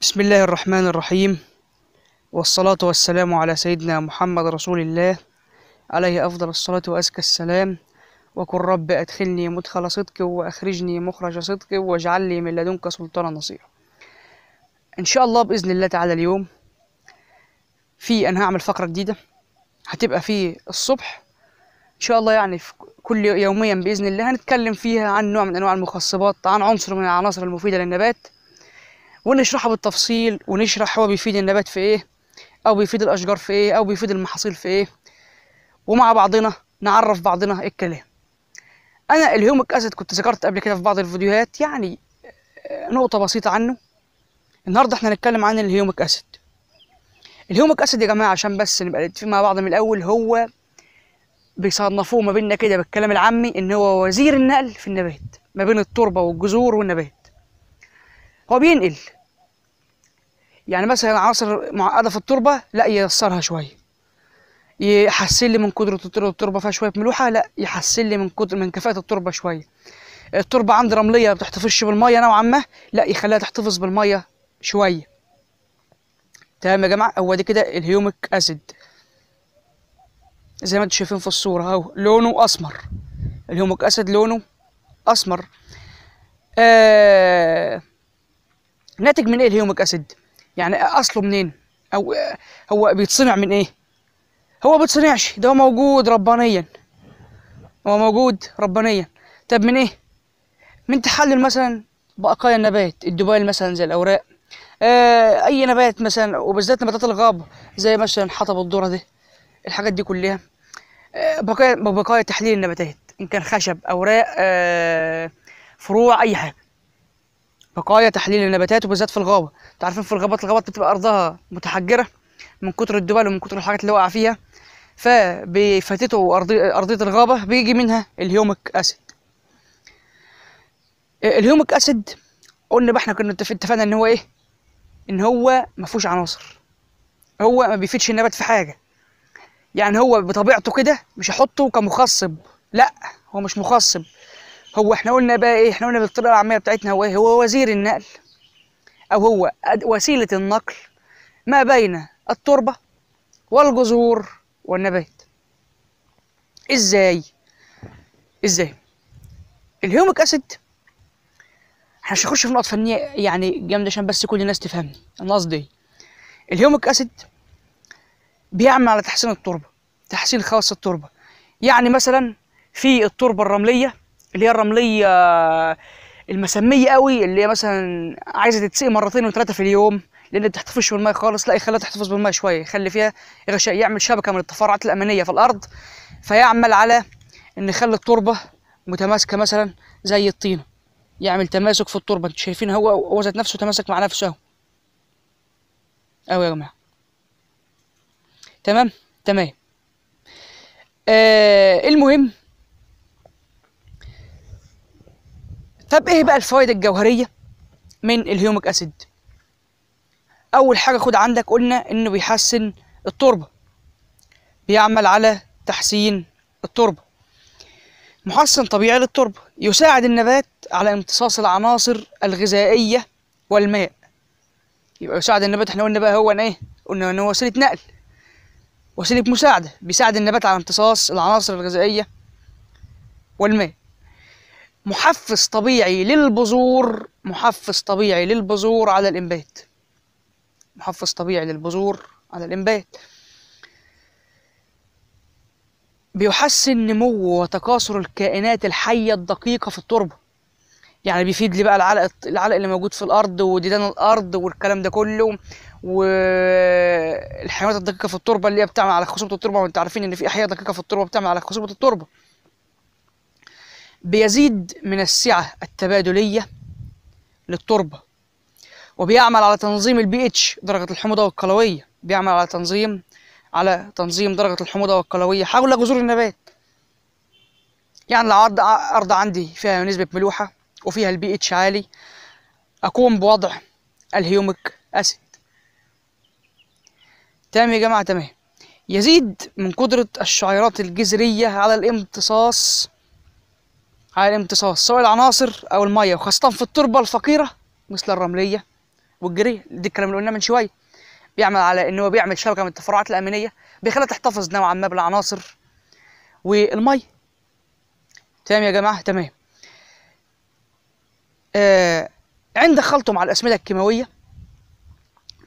بسم الله الرحمن الرحيم والصلاة والسلام على سيدنا محمد رسول الله عليه أفضل الصلاة وأزكى السلام وقل رب أدخلني مدخل صدق وأخرجني مخرج صدق واجعل لي من لدنك سلطانا نصيرا إن شاء الله بإذن الله تعالى اليوم في أنا هعمل فقرة جديدة هتبقى في الصبح إن شاء الله يعني في كل يوميا بإذن الله هنتكلم فيها عن نوع من أنواع المخصبات عن عنصر من العناصر المفيدة للنبات ونشرحه بالتفصيل ونشرح هو بيفيد النبات في ايه او بيفيد الاشجار في ايه او بيفيد المحاصيل في ايه ومع بعضنا نعرف بعضنا الكلام انا الهيوميك اسيد كنت ذكرت قبل كده في بعض الفيديوهات يعني آه، نقطه بسيطه عنه النهارده احنا هنتكلم عن الهيوميك اسيد الهيوميك اسيد يا جماعه عشان بس نبقى نتفق مع بعض من الاول هو بيصنفوه ما بيننا كده بالكلام العامي ان هو وزير النقل في النبات ما بين التربه والجذور والنبات هو بينقل يعني مثلا عناصر معقده في التربه لا ييسرها شويه يحسن لي من قدره التربه فيها شويه ملوحه لا يحسن لي من قدر من كفاءه التربه شويه التربه عندي رمليه ما بتحتفظش بالميه نوعا ما لا يخليها تحتفظ بالميه شويه تمام يا جماعه هو دي كده الهيوميك اسيد زي ما انتم شايفين في الصوره اهو لونه اسمر الهيوميك اسيد لونه اسمر آه... ناتج من ايه الهيوميك اسيد يعني اصله منين او هو بيتصنع من ايه هو بيتصنعش ده هو موجود ربانيا هو موجود ربانيا طب من ايه من تحلل مثلا بقايا النبات الدبيل مثلا زي الاوراق آه، اي نبات مثلا وبالذات نباتات الغابه زي مثلا حطب الذره دي الحاجات دي كلها آه، بقايا بقايا تحليل النباتات ان كان خشب اوراق آه، فروع اي حاجه بقايا تحليل النباتات وبالذات في الغابه انتوا عارفين في الغابات الغابات بتبقى ارضها متحجره من كتر الدبل ومن كتر الحاجات اللي وقع فيها فبيفتتوا أرضي ارضيه الغابه بيجي منها الهيوميك اسيد الهيوميك اسيد قلنا بقى احنا كنا اتفقنا ان هو ايه ان هو ما فيهوش عناصر هو ما بيفيدش النبات في حاجه يعني هو بطبيعته كده مش هحطه كمخصب لا هو مش مخصب هو احنا قلنا بقى ايه احنا قلنا بالطريقه العاميه بتاعتنا هو ايه هو وزير النقل او هو وسيله النقل ما بين التربه والجذور والنبات ازاي ازاي الهيوميك اسيد احنا مش هنخش في نقط فنيه يعني جامده عشان بس كل الناس تفهمني انا قصدي ايه الهيوميك اسيد بيعمل على تحسين التربه تحسين خاص التربه يعني مثلا في التربه الرمليه اللي هي الرمليه المسميه قوي اللي هي مثلا عايزه تتسقي مرتين وثلاثه في اليوم لان ما بتحتفظش بالماء خالص لا يخليها تحتفظ بالماء شويه يخلي فيها غشاء يعمل شبكه من التفرعات الامنيه في الارض فيعمل على ان يخلي التربه متماسكه مثلا زي الطينه يعمل تماسك في التربه انتوا شايفين هو هو ذات نفسه تماسك مع نفسه اهو اهو يا جماعه تمام تمام آه المهم طب ايه بقى الفوائد الجوهريه من الهيوميك اسيد اول حاجه خد عندك قلنا انه بيحسن التربه بيعمل على تحسين التربه محسن طبيعي للتربه يساعد النبات على امتصاص العناصر الغذائيه والماء يبقى يساعد النبات احنا قلنا بقى هو ايه قلنا ان هو وسيله نقل وسيله مساعده بيساعد النبات على امتصاص العناصر الغذائيه والماء محفز طبيعي للبذور محفز طبيعي للبذور على الإنبات محفز طبيعي للبذور على الإنبات بيحسن نمو وتكاثر الكائنات الحية الدقيقة في التربة يعني بيفيد لي بقى العلق العلق اللي موجود في الأرض وديدان الأرض والكلام ده كله والحيوانات الدقيقة في التربة اللي هي بتعمل على خصوبة التربة وانت عارفين إن في أحياء دقيقة في التربة بتعمل على خصوبة التربة بيزيد من السعة التبادلية للتربة وبيعمل على تنظيم البي اتش درجة الحموضة والقلوية بيعمل على تنظيم على تنظيم درجة الحموضة والقلوية حول جذور النبات يعني لو أرض عندي فيها نسبة ملوحة وفيها البي اتش عالي أقوم بوضع الهيوميك أسيد تمام يا جماعة تمام يزيد من قدرة الشعيرات الجذرية على الامتصاص على الامتصاص سواء العناصر او الميه وخاصه في التربه الفقيره مثل الرمليه والجري دي الكلام اللي قلناه من شويه بيعمل على ان هو بيعمل شبكه من التفرعات الامينيه بيخليها تحتفظ نوعا ما بالعناصر والميه تمام يا جماعه تمام آه عند خلطه مع الاسمده الكيماويه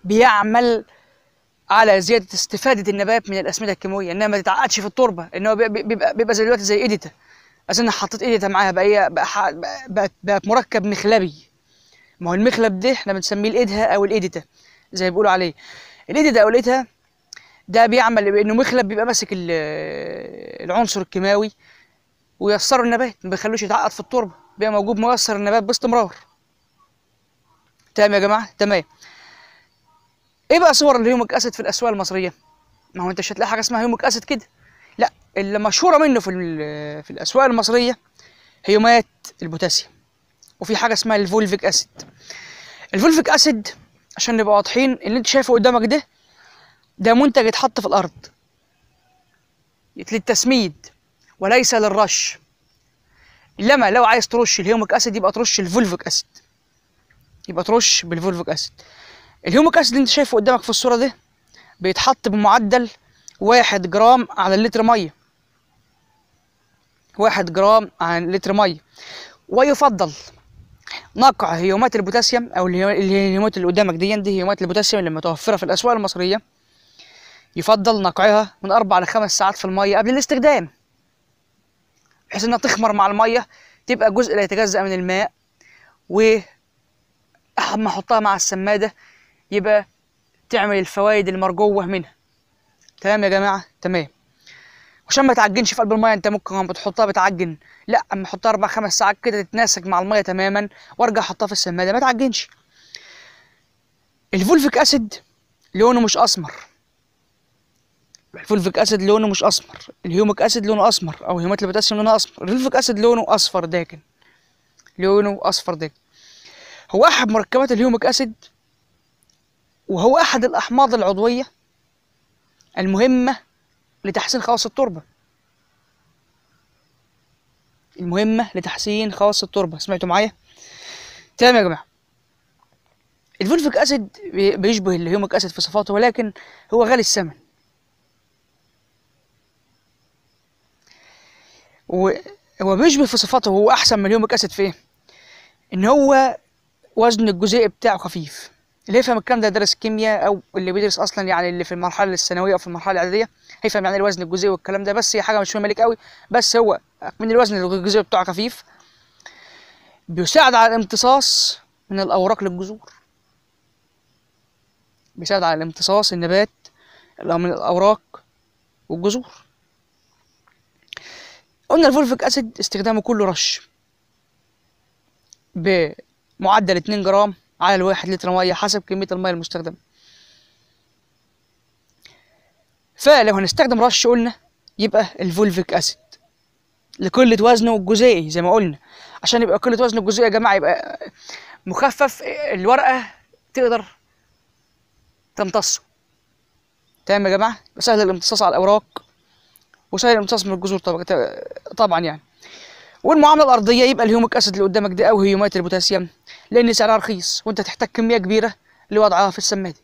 بيعمل على زياده استفاده النبات من الاسمده الكيماويه انها ما تتعقدش في التربه ان هو بيبقى بيبقى, زي دلوقتي زي اديتا بس انا حطيت ايدي معاها بقى هي بقت بقت مركب مخلبي ما هو المخلب ده احنا بنسميه الايدها او الايديتا زي بيقولوا عليه الايديتا او الايديتا ده بيعمل انه مخلب بيبقى ماسك العنصر الكيماوي ويسر النبات ما بيخلوش يتعقد في التربه بيبقى موجود ميسر النبات باستمرار تمام يا جماعه تمام ايه بقى صور الهيوميك اسيد في الاسواق المصريه ما هو انت مش هتلاقي حاجه اسمها هيوميك اسيد كده لا اللي مشهوره منه في في الاسواق المصريه هي ميات البوتاسيوم وفي حاجه اسمها الفولفيك اسيد الفولفيك اسيد عشان نبقى واضحين اللي انت شايفه قدامك ده ده منتج اتحط في الارض للتسميد وليس للرش انما لو عايز ترش الهيوميك اسيد يبقى ترش الفولفيك اسيد يبقى ترش بالفولفيك اسيد الهيوميك اسيد اللي انت شايفه قدامك في الصوره ده بيتحط بمعدل واحد جرام على اللتر ميه واحد جرام على لتر ميه ويفضل نقع هيومات البوتاسيوم او الهيومات اللي قدامك دي دي هيومات البوتاسيوم اللي متوفره في الاسواق المصريه يفضل نقعها من اربع لخمس ساعات في الميه قبل الاستخدام بحيث انها تخمر مع الميه تبقى جزء لا يتجزا من الماء و اما احطها مع السماده يبقى تعمل الفوائد المرجوه منها تمام يا جماعه تمام عشان ما تعجنش في قلب الميه انت ممكن لما بتحطها بتعجن لا اما احطها اربع خمس ساعات كده تتناسق مع الميه تماما وارجع احطها في السماده ما تعجنش الفولفيك اسيد لونه مش اسمر الفولفيك اسيد لونه مش اسمر الهيوميك اسيد لونه اسمر او هيومات البوتاسيوم لونها اسمر الفولفيك اسيد لونه اصفر داكن لونه اصفر داكن هو احد مركبات الهيوميك اسيد وهو احد الاحماض العضويه المهمة لتحسين خواص التربة المهمة لتحسين خواص التربة سمعتوا معايا؟ تمام يا جماعة الفولفيك أسيد بيشبه الهيوميك أسيد في صفاته ولكن هو غالي الثمن هو بيشبه في صفاته هو أحسن من الهيوميك أسيد في إيه؟ إن هو وزن الجزيء بتاعه خفيف اللي يفهم الكلام ده درس كيمياء او اللي بيدرس اصلا يعني اللي في المرحله الثانويه او في المرحله الاعداديه هيفهم يعني الوزن الجزئي والكلام ده بس هي حاجه مش مهمه قوي بس هو من الوزن الجزئي بتاعه خفيف بيساعد على الامتصاص من الاوراق للجذور بيساعد على الامتصاص النبات من الاوراق والجذور قلنا الفولفيك اسيد استخدامه كله رش بمعدل 2 جرام على الواحد لتر مية حسب كمية المية المستخدمة فلو هنستخدم رش قلنا يبقى الفولفيك أسيد لكل وزنه الجزيئي زي ما قلنا عشان يبقى كل وزنه الجزيئي يا جماعة يبقى مخفف الورقة تقدر تمتصه تمام يا جماعة سهل الامتصاص على الأوراق وسهل الامتصاص من الجذور طبعا يعني والمعاملة الأرضية يبقى الهيوميك أسيد اللي قدامك ده أو هيومات البوتاسيوم لان سعرها رخيص وانت تحتاج كميه كبيره لوضعها في السماده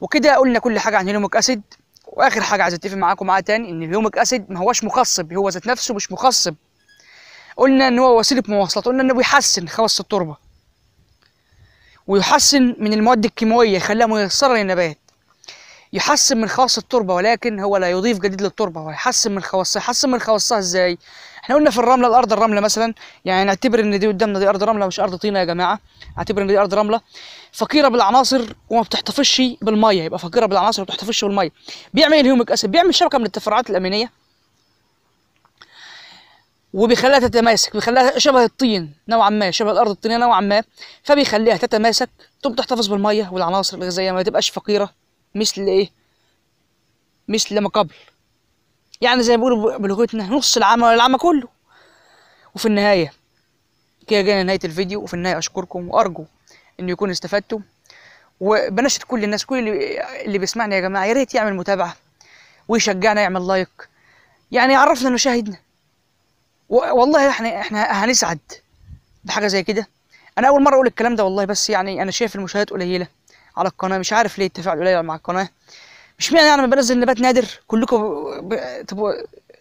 وكده قلنا كل حاجه عن اليوميك اسيد واخر حاجه عايز اتفق معاكم معاها تاني ان اليوميك اسيد ما هوش مخصب هو ذات نفسه مش مخصب قلنا ان هو وسيله مواصلات قلنا انه بيحسن خواص التربه ويحسن من المواد الكيماويه يخليها ميسره للنبات يحسن من خواص التربه ولكن هو لا يضيف جديد للتربه هو يحسن من خواصها يحسن من خواصها ازاي احنا قلنا في الرمله الارض الرمله مثلا يعني نعتبر ان دي قدامنا دي ارض رمله مش ارض طينه يا جماعه اعتبر ان دي ارض رمله فقيره بالعناصر وما بتحتفظش بالميه يبقى فقيره بالعناصر وما بتحتفظش بالميه بيعمل ايه الهيوميك اسيد بيعمل شبكه من التفرعات الامينيه وبيخليها تتماسك بيخليها شبه الطين نوعا ما شبه الارض الطينيه نوعا ما فبيخليها تتماسك تقوم تحتفظ بالميه والعناصر الغذائيه ما تبقاش فقيره مثل ايه مثل ما قبل يعني زي ما بيقولوا بلغتنا نص العام ولا العام كله وفي النهايه كده جينا نهايه الفيديو وفي النهايه اشكركم وارجو ان يكون استفدتوا وبنشر كل الناس كل اللي, اللي بيسمعني يا جماعه يا ريت يعمل متابعه ويشجعنا يعمل لايك يعني يعرفنا مشاهدنا والله احنا احنا هنسعد بحاجه زي كده انا اول مره اقول الكلام ده والله بس يعني انا شايف المشاهدات قليله على القناه مش عارف ليه التفاعل قليل مع القناه مش معنى يعني انا بنزل نبات نادر كلكم تبقوا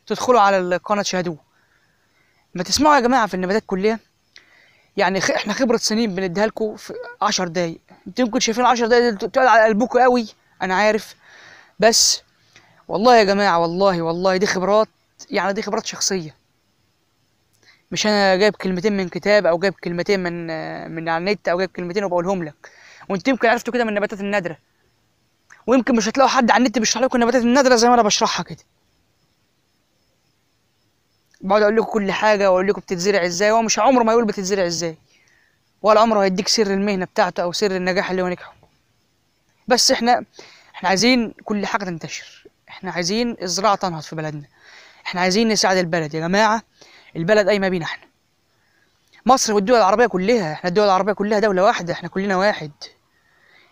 تدخلوا على القناه تشاهدوه ما تسمعوا يا جماعه في النباتات كلها يعني احنا خبره سنين بنديها لكم في 10 دقايق انتوا ممكن شايفين 10 دقايق تقعد على قلبكم قوي انا عارف بس والله يا جماعه والله والله دي خبرات يعني دي خبرات شخصيه مش انا جايب كلمتين من كتاب او جايب كلمتين من من على النت او جايب كلمتين وبقولهم لك وانت يمكن عرفتوا كده من النباتات النادره ويمكن مش هتلاقوا حد على النت بيشرح لكم النباتات النادره زي ما انا بشرحها كده بقعد اقول لكم كل حاجه واقول لكم بتتزرع ازاي هو مش عمره ما يقول بتتزرع ازاي ولا عمره هيديك سر المهنه بتاعته او سر النجاح اللي هو نجحه بس احنا احنا عايزين كل حاجه تنتشر احنا عايزين الزراعه تنهض في بلدنا احنا عايزين نساعد البلد يا جماعه البلد قايمه بينا احنا مصر والدول العربيه كلها احنا الدول العربيه كلها دوله واحده احنا كلنا واحد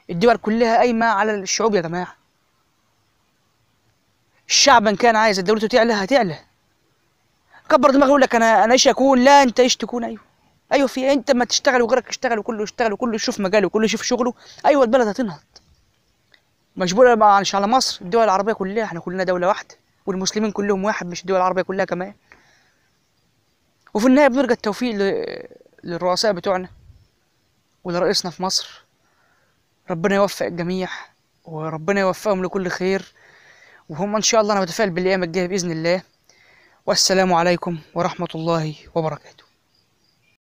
الدول كلها قايمة على الشعوب يا جماعة الشعب ان كان عايز دولته تعلى هتعلى كبر دماغه يقول لك انا انا ايش اكون لا انت ايش تكون ايوه ايوه في انت ما تشتغل وغيرك يشتغل وكله يشتغل وكله يشوف مجاله وكله يشوف شغله ايوه البلد هتنهض مجبوره مش على مصر الدول العربيه كلها احنا كلنا دوله واحده والمسلمين كلهم واحد مش الدول العربيه كلها كمان وفي النهايه بنرجى التوفيق للرؤساء بتوعنا ولرئيسنا في مصر ربنا يوفق الجميع وربنا يوفقهم لكل خير وهم إن شاء الله أنا بتفائل بالأيام الجاية بإذن الله والسلام عليكم ورحمة الله وبركاته